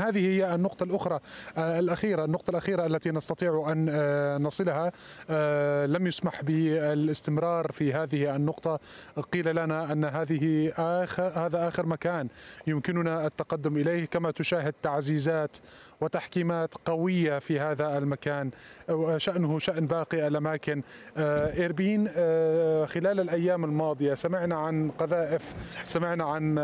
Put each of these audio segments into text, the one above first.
هذه هي النقطة الأخرى آه، الأخيرة النقطة الأخيرة التي نستطيع أن آه، نصلها آه، لم يسمح بالاستمرار في هذه النقطة قيل لنا أن هذه آخر هذا آخر مكان يمكننا التقدم إليه كما تشاهد تعزيزات وتحكيمات قوية في هذا المكان شأنه شأن باقي الأماكن إيربين خلال الأيام الماضية سمعنا عن قذائف سمعنا عن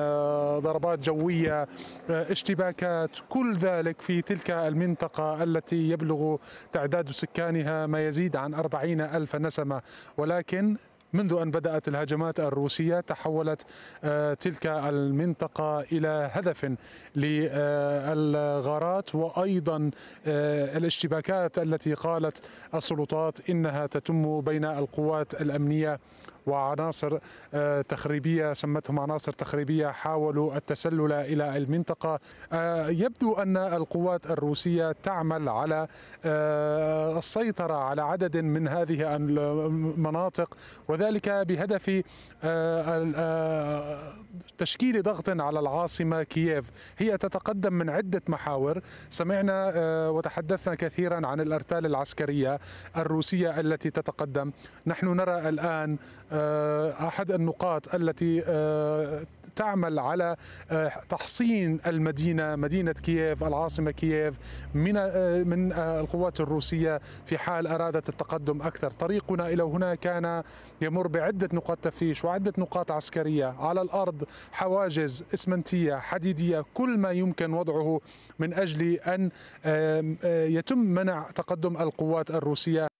ضربات جوية اشتباكات كل ذلك في تلك المنطقة التي يبلغ تعداد سكانها ما يزيد عن أربعين ألف نسمة ولكن منذ أن بدأت الهجمات الروسية تحولت آه، تلك المنطقة إلى هدف للغارات وأيضا آه، الاشتباكات التي قالت السلطات إنها تتم بين القوات الأمنية وعناصر آه، تخريبية سمتهم عناصر تخريبية حاولوا التسلل إلى المنطقة آه، يبدو أن القوات الروسية تعمل على آه، السيطرة على عدد من هذه المناطق وذلك بهدف تشكيل ضغط على العاصمة كييف هي تتقدم من عدة محاور سمعنا وتحدثنا كثيرا عن الأرتال العسكرية الروسية التي تتقدم نحن نرى الآن آه، احد النقاط التي آه، تعمل على آه، تحصين المدينه مدينه كييف العاصمه كييف من من القوات الروسيه في حال ارادت التقدم اكثر طريقنا الى هنا كان يمر بعده نقاط تفتيش وعده نقاط عسكريه على الارض حواجز اسمنتيه حديديه كل ما يمكن وضعه من اجل ان يتم منع تقدم القوات الروسيه